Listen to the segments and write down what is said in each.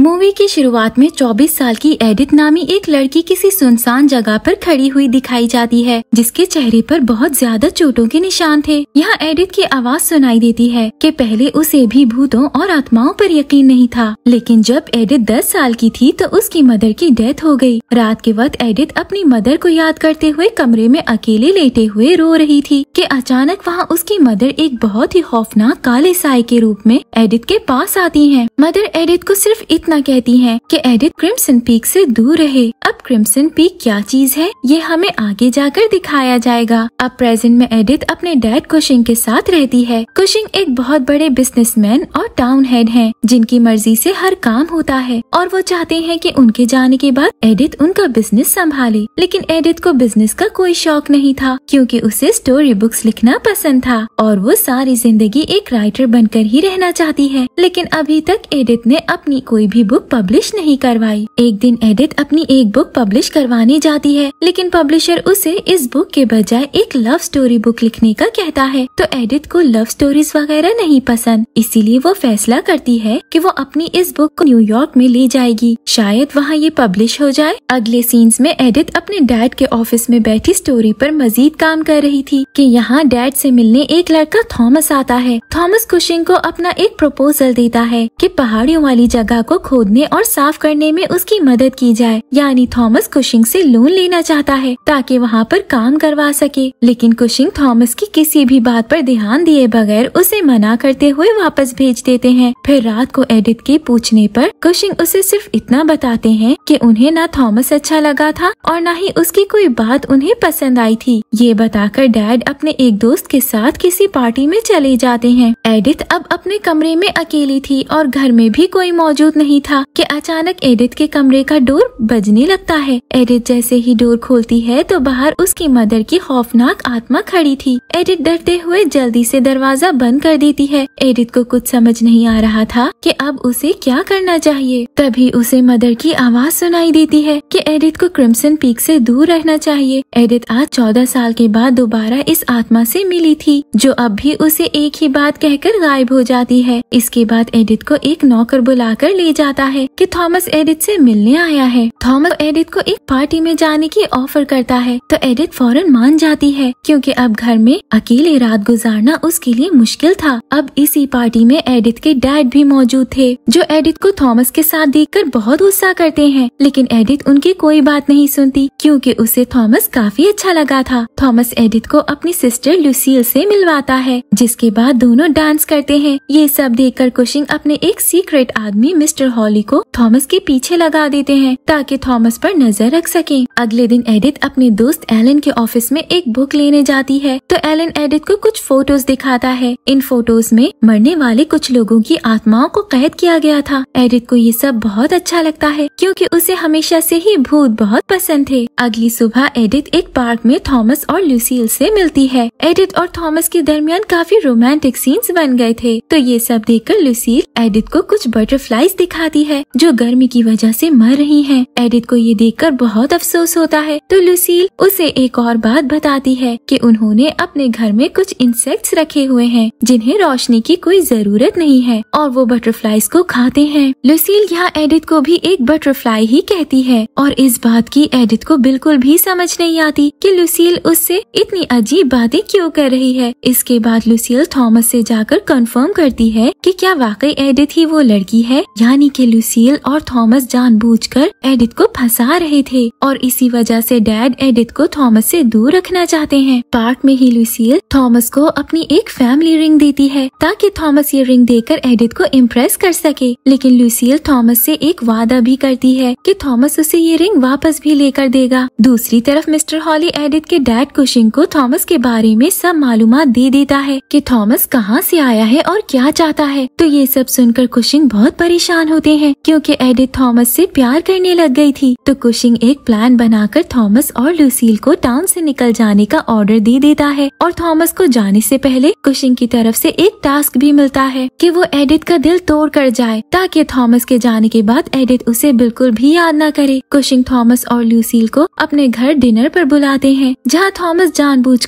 Movie की शुरुआत में 24 साल की एडिट नामी एक लड़की किसी सुनसान जगह पर खड़ी हुई दिखाई जाती है जिसके चेहरे पर बहुत ज्यादा चोटों के निशान थे यहाँ एडिट की आवाज सुनाई देती है कि पहले उसे भी भूतों और आत्माओं पर यकीन नहीं था लेकिन जब एडिट 10 साल की थी तो उसकी मदर की डेथ हो गयी रात के वक्त एडिट अपनी मदर को याद करते हुए कमरे में अकेले लेटे हुए रो रही थी की अचानक वहाँ उसकी मदर एक बहुत ही खौफनाक काले साय के रूप में एडिट के पास आती है मदर एडिट को सिर्फ प्रार्थना कहती हैं कि एडिट क्रिम्सन पीक से दूर रहे अब क्रिम्सन पीक क्या चीज है ये हमें आगे जाकर दिखाया जाएगा अब प्रेजेंट में एडिट अपने डैड कुशिंग के साथ रहती है कुशिंग एक बहुत बड़े बिजनेसमैन और टाउन हेड है जिनकी मर्जी से हर काम होता है और वो चाहते हैं कि उनके जाने के बाद एडिथ उनका बिजनेस संभाले लेकिन एडिट को बिजनेस का कोई शौक नहीं था क्योंकि उसे स्टोरी बुक्स लिखना पसंद था और वो सारी जिंदगी एक राइटर बनकर ही रहना चाहती है लेकिन अभी तक एडिट ने अपनी कोई भी भी बुक पब्लिश नहीं करवाई एक दिन एडिट अपनी एक बुक पब्लिश करवाने जाती है लेकिन पब्लिशर उसे इस बुक के बजाय एक लव स्टोरी बुक लिखने का कहता है तो एडिट को लव स्टोरीज वगैरह नहीं पसंद इसीलिए वो फैसला करती है कि वो अपनी इस बुक को न्यूयॉर्क में ले जाएगी शायद वहाँ ये पब्लिश हो जाए अगले सीन्स में एडिट अपने डैड के ऑफिस में बैठी स्टोरी पर मजीद काम कर रही थी कि यहाँ डैड से मिलने एक लड़का थॉमस आता है थॉमस कुशिंग को अपना एक प्रपोजल देता है कि पहाड़ियों वाली जगह को खोदने और साफ करने में उसकी मदद की जाए यानी थॉमस कुशिंग से लोन लेना चाहता है ताकि वहाँ पर काम करवा सके लेकिन कुशिंग थॉमस की किसी भी बात पर ध्यान दिए बगैर उसे मना करते हुए वापस भेज देते हैं फिर रात को एडिथ के पूछने पर कुशिंग उसे सिर्फ इतना बताते हैं कि उन्हें ना थॉमस अच्छा लगा था और ना ही उसकी कोई बात उन्हें पसंद आई थी ये बताकर डैड अपने एक दोस्त के साथ किसी पार्टी में चले जाते हैं एडिथ अब अपने कमरे में अकेली थी और घर में भी कोई मौजूद नहीं नहीं था कि अचानक एडिथ के कमरे का डोर बजने लगता है एडिथ जैसे ही डोर खोलती है तो बाहर उसकी मदर की खौफनाक आत्मा खड़ी थी एडिथ डरते हुए जल्दी से दरवाजा बंद कर देती है एडिथ को कुछ समझ नहीं आ रहा था कि अब उसे क्या करना चाहिए तभी उसे मदर की आवाज सुनाई देती है कि एडिथ को क्रिम्सन पीक से दूर रहना चाहिए एडिथ आज चौदह साल के बाद दोबारा इस आत्मा से मिली थी जो अब भी उसे एक ही बात कहकर गायब हो जाती है इसके बाद एडिथ को एक नौकर बुलाकर ले जाता है कि थॉमस एडिट से मिलने आया है थॉमस एडिट को एक पार्टी में जाने की ऑफर करता है तो एडिट फौरन मान जाती है क्योंकि अब घर में अकेले रात गुजारना उसके लिए मुश्किल था अब इसी पार्टी में एडिट के डैड भी मौजूद थे जो एडिट को थॉमस के साथ कर बहुत गुस्सा करते हैं लेकिन एडिट उनकी कोई बात नहीं सुनती क्यूँकी उसे थॉमस काफी अच्छा लगा था थॉमस एडिट को अपनी सिस्टर लुसील से मिलवाता है जिसके बाद दोनों डांस करते हैं ये सब देखकर कुशिंग अपने एक सीक्रेट आदमी मिस्टर हॉली को थॉमस के पीछे लगा देते हैं ताकि थॉमस पर नजर रख सके अगले दिन एडिथ अपने दोस्त एलन के ऑफिस में एक बुक लेने जाती है तो एलन एडिथ को कुछ फोटोज दिखाता है इन फोटोज में मरने वाले कुछ लोगों की आत्माओं को कैद किया गया था एडिथ को ये सब बहुत अच्छा लगता है क्योंकि उसे हमेशा से ही भूत बहुत पसंद थे अगली सुबह एडिथ एक पार्क में थॉमस और लूसील से मिलती है एडिथ और थॉमस के दरमियान काफी रोमांटिक सीन्स बन गए थे तो ये सब देखकर लूसील एडिथ को कुछ बटरफ्लाईज दिखा उठाती है जो गर्मी की वजह से मर रही हैं। एडिथ को ये देखकर बहुत अफसोस होता है तो लुसील उसे एक और बात बताती है कि उन्होंने अपने घर में कुछ इंसेक्ट्स रखे हुए हैं जिन्हें रोशनी की कोई जरूरत नहीं है और वो बटरफ्लाईज को खाते हैं लुसील यहाँ एडिथ को भी एक बटरफ्लाई ही कहती है और इस बात की एडिथ को बिल्कुल भी समझ नहीं आती कि लुसील उससे इतनी अजीब बातें क्यों कर रही है इसके बाद लुसील थॉमस से जाकर कंफर्म करती है कि क्या वाकई एडिथ ही वो लड़की है यानी कि लुसील और थॉमस जानबूझकर एडिथ को फंसा रहे थे और इसी वजह से डैड एडिथ को थॉमस से दूर रखना चाहते हैं पार्क में ही लुसील थॉमस को अपनी एक फैमिली रिंग देती है ताकि थॉमस ये रिंग देकर एडिथ को इम्प्रेस कर सके लेकिन लुसील थॉमस से एक वादा भी करती है कि थॉमस उसे ये रिंग वापस भी लेकर देगा दूसरी तरफ मिस्टर हॉली एडिथ के डैड कुशिंग को थॉमस के बारे में सब मालूम दे देता है कि थॉमस कहाँ से आया है और क्या चाहता है तो ये सब सुनकर कुशिंग बहुत परेशान हो होते हैं क्योंकि एडिथ थॉमस से प्यार करने लग गई थी तो कुशिंग एक प्लान बनाकर थॉमस और लुसील को टाउन से निकल जाने का ऑर्डर दे देता है और थॉमस को जाने से पहले कुशिंग की तरफ से एक टास्क भी मिलता है कि वो एडिथ का दिल तोड़ कर जाए ताकि थॉमस के जाने के बाद एडिथ उसे बिल्कुल भी याद न करे कुशिंग थॉमस और लूसील को अपने घर डिनर पर बुलाते हैं जहाँ थॉमस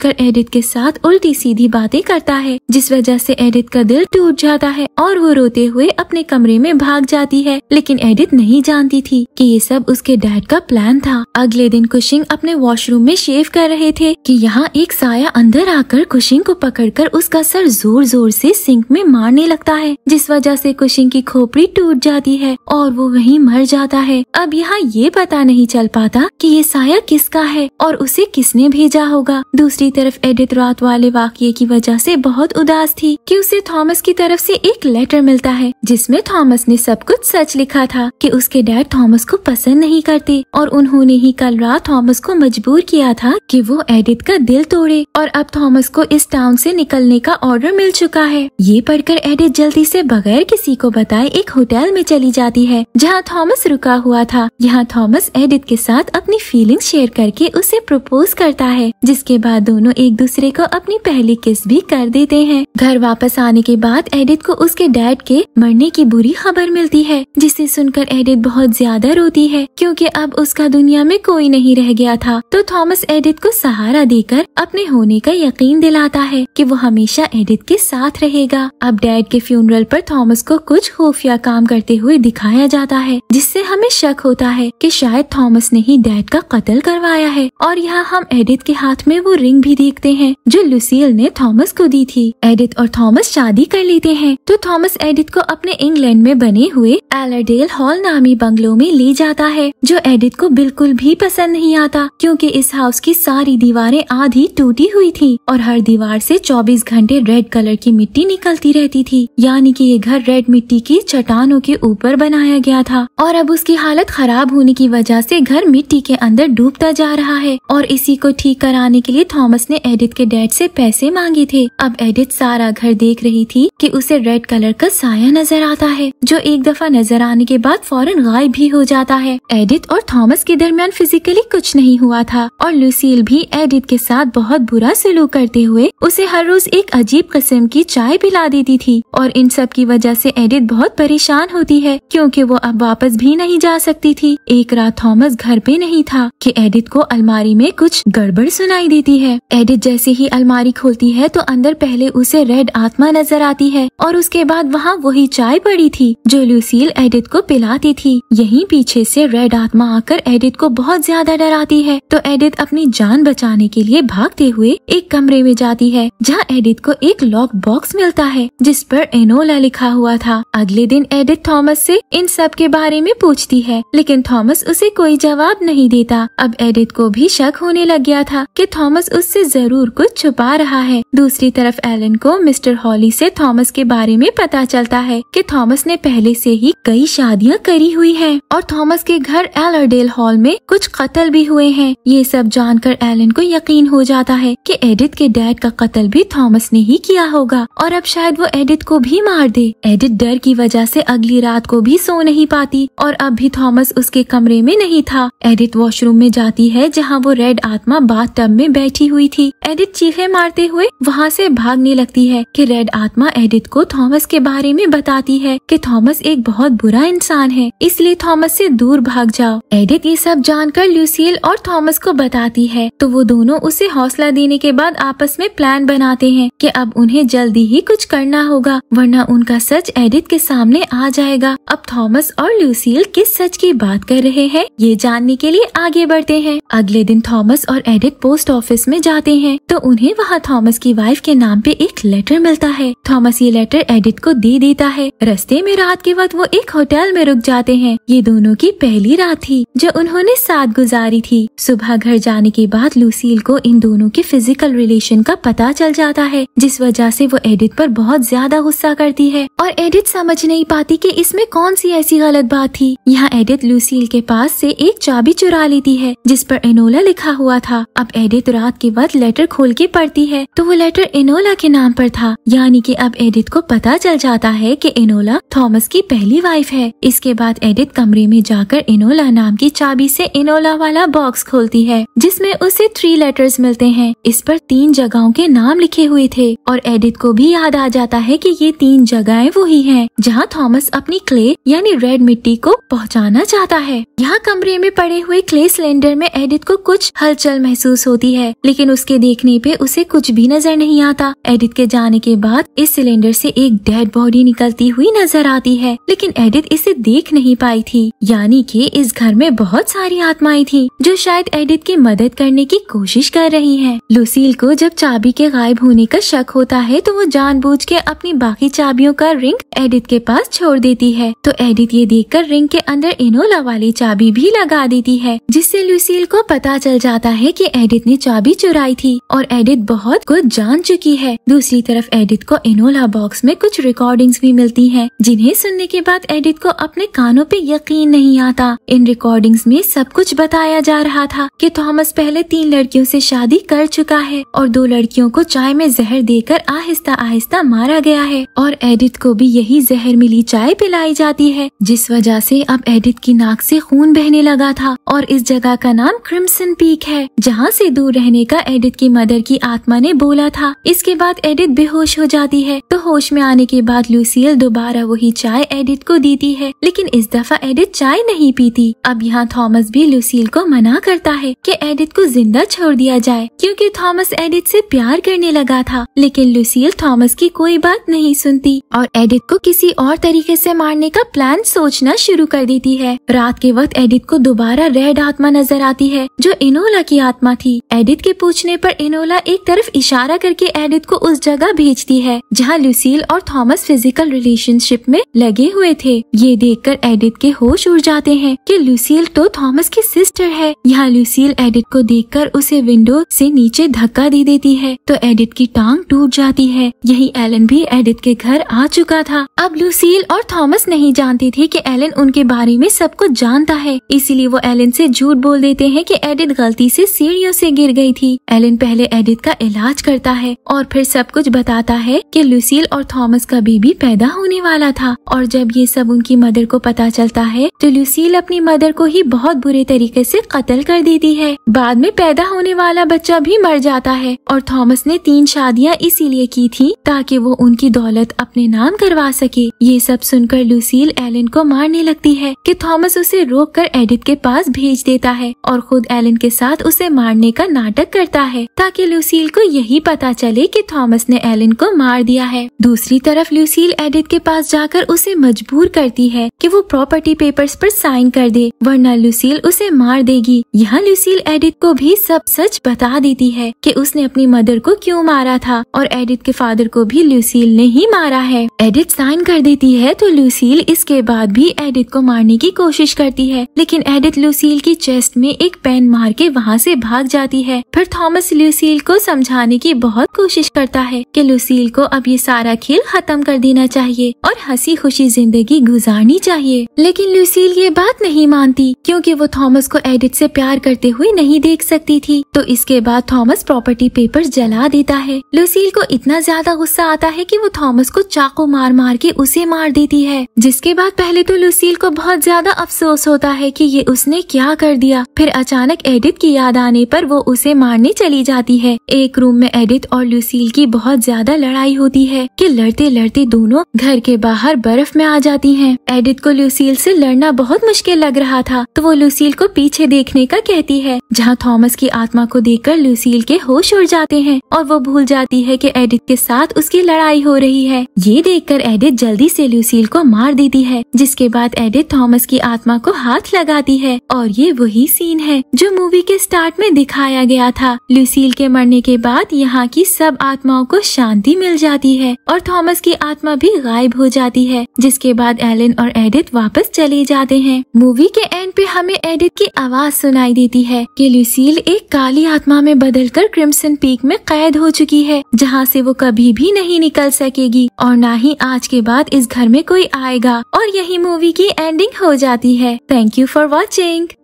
कर एडिथ के साथ उल्टी सीधी बातें करता है जिस वजह से एडिथ का दिल टूट जाता है और वो रोते हुए अपने कमरे में भाग जाता जाती है लेकिन एडिथ नहीं जानती थी कि ये सब उसके डैड का प्लान था अगले दिन कुशिंग अपने वॉशरूम में शेव कर रहे थे कि यहाँ एक साया अंदर आकर कुशिंग को पकड़कर उसका सर जोर जोर से सिंक में मारने लगता है जिस वजह से कुशिंग की खोपड़ी टूट जाती है और वो वही मर जाता है अब यहाँ ये पता नहीं चल पाता कि ये साया किसका है और उसे किसने भेजा होगा दूसरी तरफ एडिथ रात वाले वाक्य की वजह ऐसी बहुत उदास थी की उसे थॉमस की तरफ ऐसी एक लेटर मिलता है जिसमें थॉमस ने सब कुछ सच लिखा था कि उसके डैड थॉमस को पसंद नहीं करते और उन्होंने ही कल रात थॉमस को मजबूर किया था कि वो एडिट का दिल तोड़े और अब थॉमस को इस टाउन से निकलने का ऑर्डर मिल चुका है ये पढ़कर एडिट जल्दी से बगैर किसी को बताए एक होटल में चली जाती है जहाँ थॉमस रुका हुआ था यहाँ थॉमस एडिट के साथ अपनी फीलिंग शेयर करके उसे प्रपोज करता है जिसके बाद दोनों एक दूसरे को अपनी पहली किस भी कर देते हैं घर वापस आने के बाद एडिट को उसके डैड के मरने की बुरी खबर मिलती करती है जिसे सुनकर एडिट बहुत ज्यादा रोती है क्योंकि अब उसका दुनिया में कोई नहीं रह गया था तो थॉमस एडिट को सहारा देकर अपने होने का यकीन दिलाता है कि वो हमेशा एडिट के साथ रहेगा अब डैड के फ्यूनरल पर थॉमस को कुछ खुफिया काम करते हुए दिखाया जाता है जिससे हमें शक होता है की शायद थॉमस ने ही डैड का कत्ल करवाया है और यहाँ हम एडिट के हाथ में वो रिंग भी देखते हैं जो लुसील ने थॉमस को दी थी एडिट और थॉमस शादी कर लेते हैं तो थॉमस एडिट को अपने इंग्लैंड में बने हुए हुए एलरडेल हॉल नामी बंगलों में ले जाता है जो एडिथ को बिल्कुल भी पसंद नहीं आता क्योंकि इस हाउस की सारी दीवारें आधी टूटी हुई थी और हर दीवार से 24 घंटे रेड कलर की मिट्टी निकलती रहती थी यानी कि ये घर रेड मिट्टी की चट्टानों के ऊपर बनाया गया था और अब उसकी हालत खराब होने की वजह ऐसी घर मिट्टी के अंदर डूबता जा रहा है और इसी को ठीक कराने के लिए थॉमस ने एडिथ के डैड ऐसी पैसे मांगे थे अब एडिथ सारा घर देख रही थी की उसे रेड कलर का साया नजर आता है जो एक दफा नजर आने के बाद फौरन गायब भी हो जाता है एडिथ और थॉमस के दरमियान फिजिकली कुछ नहीं हुआ था और लुसील भी एडिथ के साथ बहुत बुरा सलूक करते हुए उसे हर रोज एक अजीब किस्म की चाय पिला देती थी और इन सब की वजह से एडिथ बहुत परेशान होती है क्योंकि वो अब वापस भी नहीं जा सकती थी एक रात थॉमस घर पे नहीं था कि एडिथ को अलमारी में कुछ गड़बड़ सुनाई देती है एडिथ जैसे ही अलमारी खोलती है तो अंदर पहले उसे रेड आत्मा नजर आती है और उसके बाद वहाँ वही चाय पड़ी थी जो लुसील एडिट को पिलाती थी यहीं पीछे से रेड आत्मा आकर एडिट को बहुत ज्यादा डराती है तो एडिट अपनी जान बचाने के लिए भागते हुए एक कमरे में जाती है जहाँ एडिट को एक लॉक बॉक्स मिलता है जिस पर एनोला लिखा हुआ था अगले दिन एडिट थॉमस से इन सब के बारे में पूछती है लेकिन थॉमस उसे कोई जवाब नहीं देता अब एडिट को भी शक होने लग गया था कि थॉमस उससे जरूर कुछ छुपा रहा है दूसरी तरफ एलन को मिस्टर हॉली से थॉमस के बारे में पता चलता है कि थॉमस ने पहले से ही कई शादियां करी हुई है और थॉमस के घर एलरडेल हॉल में कुछ कत्ल भी हुए हैं ये सब जानकर एलन को यकीन हो जाता है कि एडिथ के डैड का कत्ल भी थॉमस ने ही किया होगा और अब शायद वो एडिथ को भी मार दे एडिथ डर की वजह से अगली रात को भी सो नहीं पाती और अब भी थॉमस उसके कमरे में नहीं था एडिथ वॉशरूम में जाती है जहाँ वो रेड आत्मा बाथ टब में बैठी हुई थी एडिथ चीखे मारते हुए वहाँ से भागने लगती है की रेड आत्मा एडिथ को थॉमस के बारे में बताती है कि थॉमस एक बहुत बुरा इंसान है इसलिए थॉमस से दूर भाग जाओ एडिट ये सब जानकर ल्यूसियल और थॉमस को बताती है तो वो दोनों उसे हौसला देने के बाद आपस में प्लान बनाते हैं कि अब उन्हें जल्दी ही कुछ करना होगा वरना उनका सच एडिट के सामने आ जाएगा अब थॉमस और ल्यूसियल किस सच की बात कर रहे हैं ये जानने के लिए आगे बढ़ते हैं अगले दिन थॉमस और एडिट पोस्ट ऑफिस में जाते हैं तो उन्हें वहाँ थॉमस की वाइफ के नाम पे एक लेटर मिलता है थॉमस ये लेटर एडिट को दे देता है रस्ते में रात के वक्त साथ वो एक होटल में रुक जाते हैं ये दोनों की पहली रात थी जो उन्होंने साथ गुजारी थी सुबह घर जाने के बाद लूसील को इन दोनों के फिजिकल रिलेशन का पता चल जाता है जिस वजह से वो एडिट पर बहुत ज्यादा गुस्सा करती है और एडिट समझ नहीं पाती कि इसमें कौन सी ऐसी गलत बात थी यहाँ एडिट लूसील के पास से एक चाबी चुरा लेती है जिस पर एनोला लिखा हुआ था अब एडिट रात के वक्त लेटर खोल के पढ़ती है तो वो लेटर एनोला के नाम पर था यानी कि अब एडिट को पता चल जाता है कि एनोला थॉमस की पहली वाइफ है इसके बाद एडित कमरे में जाकर इनोला नाम की चाबी से इनोला वाला बॉक्स खोलती है जिसमें उसे थ्री लेटर्स मिलते हैं इस पर तीन जगहों के नाम लिखे हुए थे और एडिथ को भी याद आ जाता है कि ये तीन जगहें वही हैं जहाँ थॉमस अपनी क्ले यानी रेड मिट्टी को पहुँचाना चाहता है यहाँ कमरे में पड़े हुए क्ले सिलेंडर में एडित को कुछ हलचल महसूस होती है लेकिन उसके देखने पे उसे कुछ भी नजर नहीं आता एडित के जाने के बाद इस सिलेंडर से एक डेड बॉडी निकलती हुई नजर आती है लेकिन एडिथ इसे देख नहीं पाई थी यानी कि इस घर में बहुत सारी आत्माएं थी जो शायद एडिथ की मदद करने की कोशिश कर रही है लुसील को जब चाबी के गायब होने का शक होता है तो वो जानबूझ के अपनी बाकी चाबियों का रिंग एडिथ के पास छोड़ देती है तो एडिथ ये देख रिंग के अंदर इनोला वाली चाबी भी लगा देती है जिससे लुसील को पता चल जाता है की एडिथ ने चाबी चुराई थी और एडिथ बहुत कुछ जान चुकी है दूसरी तरफ एडिथ को इनोला बॉक्स में कुछ रिकॉर्डिंग्स भी मिलती हैं जिन्हें सुनने के बाद एडिट को अपने कानों पे यकीन नहीं आता इन रिकॉर्डिंग्स में सब कुछ बताया जा रहा था कि थॉमस पहले तीन लड़कियों से शादी कर चुका है और दो लड़कियों को चाय में जहर देकर आहिस्ता आहिस्ता मारा गया है और एडिट को भी यही जहर मिली चाय पिलाई जाती है जिस वजह से अब एडिट की नाक से खून बहने लगा था और इस जगह का नाम क्रिम्सन पीक है जहाँ से दूर रहने का एडिट की मदर की आत्मा ने बोला था इसके बाद एडिट बेहोश हो जाती है तो होश में आने के बाद लूसियल दोबारा वही चाय एडिट को देती है लेकिन इस दफा एडिट चाय नहीं पीती अब यहाँ थॉमस भी लुसील को मना करता है कि एडिट को जिंदा छोड़ दिया जाए क्योंकि थॉमस एडिट से प्यार करने लगा था लेकिन लुसील थॉमस की कोई बात नहीं सुनती और एडिट को किसी और तरीके से मारने का प्लान सोचना शुरू कर देती है रात के वक्त एडिट को दोबारा रेड आत्मा नजर आती है जो इनोला की आत्मा थी एडिट के पूछने पर इनोला एक तरफ इशारा करके एडिट को उस जगह भेजती है जहाँ लुसील और थॉमस फिजिकल रिलेशनशिप में लगे हुए थे ये देखकर एडिट के होश उड़ जाते हैं कि लूसील तो थॉमस की सिस्टर है यहाँ लुसील एडिट को देखकर उसे विंडो से नीचे धक्का दे देती है तो एडिट की टांग टूट जाती है यही एलन भी एडिट के घर आ चुका था अब लूसील और थॉमस नहीं जानते थे कि एलन उनके बारे में सब कुछ जानता है इसीलिए वो एलन से झूठ बोल देते हैं कि एडिट गलती से सीढ़ियों से गिर गई थी एलन पहले एडिट का इलाज करता है और फिर सब कुछ बताता है कि लुसील और थॉमस का बेबी पैदा होने वाला था और जब जब ये सब उनकी मदर को पता चलता है तो लुसील अपनी मदर को ही बहुत बुरे तरीके से कत्ल कर देती है बाद में पैदा होने वाला बच्चा भी मर जाता है और थॉमस ने तीन शादियाँ इसीलिए की थी ताकि वो उनकी दौलत अपने नाम करवा सके ये सब सुनकर लुसील एलिन को मारने लगती है की थॉमस उसे रोक कर एडिट के पास भेज देता है और खुद एलिन के साथ उसे मारने का नाटक करता है ताकि लुसील को यही पता चले कि थॉमस ने एलिन को मार दिया है दूसरी तरफ लुसील एडिथ के पास जाकर उसे मजबूर करती है कि वो प्रॉपर्टी पेपर्स पर साइन कर दे वरना लुसील उसे मार देगी यहाँ लुसील एडिट को भी सब सच बता देती है कि उसने अपनी मदर को क्यों मारा था और एडिट के फादर को भी लुसील ने ही मारा है एडिट साइन कर देती है तो लुसील इसके बाद भी एडिट को मारने की कोशिश करती है लेकिन एडिट लुसील की चेस्ट में एक पेन मार के वहाँ से भाग जाती है फिर थॉमस लुसील को समझाने की बहुत कोशिश करता है कि लुसील को अब ये सारा खेल खत्म कर देना चाहिए और हंसी खुशी जिंदगी गुजारनी चाहिए लेकिन लुसील ये बात नहीं मानती क्योंकि वो थॉमस को एडिट से प्यार करते हुए नहीं देख सकती थी तो इसके बाद थॉमस प्रॉपर्टी पेपर्स जला देता है लुसील को इतना ज्यादा गुस्सा आता है कि वो थॉमस को चाकू मार मार के उसे मार देती है जिसके बाद पहले तो लुसील को बहुत ज्यादा अफसोस होता है की ये उसने क्या कर दिया फिर अचानक एडिट की याद आने आरोप वो उसे मारने चली जाती है एक रूम में एडिट और लुसील की बहुत ज्यादा लड़ाई होती है कि लड़ते लड़ते दोनों घर के बाहर बर्फ में आ जाती हैं। एडिथ को लुसील से लड़ना बहुत मुश्किल लग रहा था तो वो लूसील को पीछे देखने का कहती है जहाँ थॉमस की आत्मा को कर लूसील के होश उड़ जाते हैं और वो भूल जाती है की एडिथ के साथ उसकी लड़ाई हो रही है ये कर एडिथ जल्दी ऐसी लुसील को मार देती है जिसके बाद एडिथ थॉमस की आत्मा को हाथ लगाती है और ये वही सीन है जो मूवी के स्टार्ट में दिखाया गया था लुसील के मरने के बाद यहाँ की सब आत्माओं को शांति मिल जाती है और थॉमस की आत्मा भी गायब हो जाती है जिस जिसके बाद एलिन और एडिथ वापस चले जाते हैं मूवी के एंड पे हमें एडिथ की आवाज सुनाई देती है कि ल्यूसील एक काली आत्मा में बदलकर क्रिम्सन पीक में कैद हो चुकी है जहाँ से वो कभी भी नहीं निकल सकेगी और न ही आज के बाद इस घर में कोई आएगा और यही मूवी की एंडिंग हो जाती है थैंक यू फॉर वॉचिंग